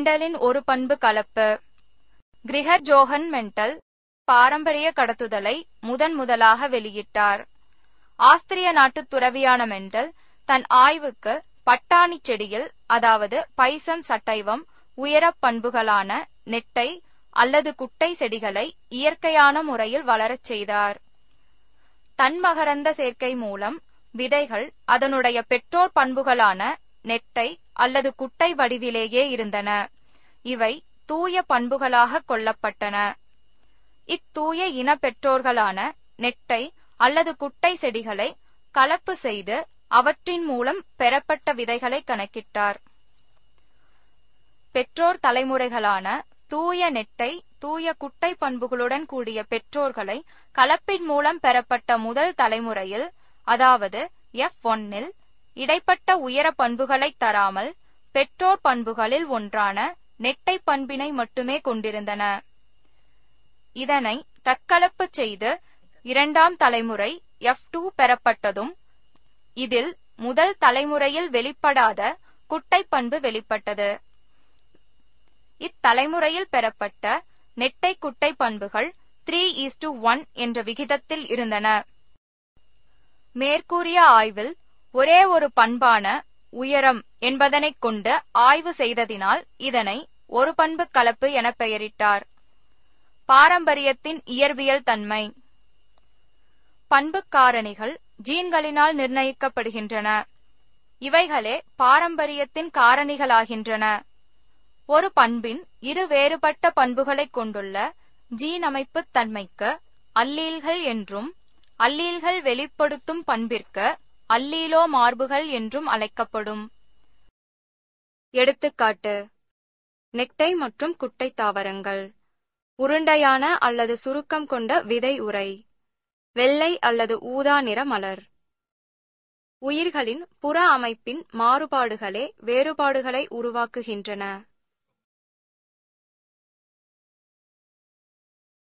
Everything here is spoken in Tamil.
மெண்டலின் ஒரு பண்பு கலப்பு கிரிகர் ஜோஹன் மெண்டல் பாரம்பரிய கடத்துதலை முதன் முதலாக வெளியிட்டார் ஆஸ்திரிய நாட்டு துறவியான மெண்டல் தன் ஆய்வுக்கு பட்டாணி செடியில் அதாவது பைசம் சட்டைவம் உயரப் பண்புகளான நெட்டை அல்லது குட்டை செடிகளை இயற்கையான முறையில் வளரச் செய்தார் தன்மகரந்த சேர்க்கை மூலம் விதைகள் அதனுடைய பெற்றோர் பண்புகளான நெட்டை அல்லது குட்டை வடிவிலேயே இருந்தன இவை தூய பண்புகளாக கொள்ளப்பட்டன இத்தூய இன பெற்றோர்களான நெட்டை அல்லது குட்டை செடிகளை கலப்பு செய்து அவற்றின் மூலம் பெறப்பட்ட விதைகளை கணக்கிட்டார் பெற்றோர் தலைமுறைகளான தூய நெட்டை தூய குட்டை பண்புகளுடன் கூடிய பெற்றோர்களை கலப்பின் மூலம் பெறப்பட்ட முதல் தலைமுறையில் அதாவது எஃப் ஒன்னில் இடைப்பட்ட உயர பண்புகளைத் தராமல் பெற்றோர் பண்புகளில் ஒன்றான நெட்டை பண்பினை மட்டுமே கொண்டிருந்தன இதனை தற்கலப்பு செய்து இரண்டாம் தலைமுறை எஃப் டூ பெறப்பட்டதும் இதில் முதல் தலைமுறையில் வெளிப்படாத குட்டை பண்பு வெளிப்பட்டது இத்தலைமுறையில் பெறப்பட்ட நெட்டை குட்டை பண்புகள் த்ரீ ஈஸ் டு ஒன் என்ற விகிதத்தில் இருந்தன மேற்கூறிய ஆய்வில் ஒரே ஒரு பண்பான உயரம் என்பதனைக் கொண்டு ஆய்வு செய்ததினால் இதனை ஒரு பண்பு கலப்பு என பெயரிட்டார் பாரம்பரியத்தின் இயற்பியல் தன்மை பண்புக்காரணிகள் ஜீன்களினால் நிர்ணயிக்கப்படுகின்றன இவைகளே பாரம்பரியத்தின் காரணிகளாகின்றன ஒரு பண்பின் இரு வேறுபட்ட பண்புகளைக் கொண்டுள்ள ஜீன் அமைப்பு தன்மைக்கு அல்லீல்கள் என்றும் அல்லீல்கள் வெளிப்படுத்தும் பண்பிற்கு அல்லீலோ மார்புகள் என்றும் அழைக்கப்படும் எடுத்துக்காட்டு நெட்டை மற்றும் குட்டை தாவரங்கள் உருண்டையான அல்லது சுருக்கம் கொண்ட விதை உரை வெள்ளை அல்லது ஊதா நிற மலர் உயிர்களின் புற அமைப்பின் மாறுபாடுகளே வேறுபாடுகளை உருவாக்குகின்றன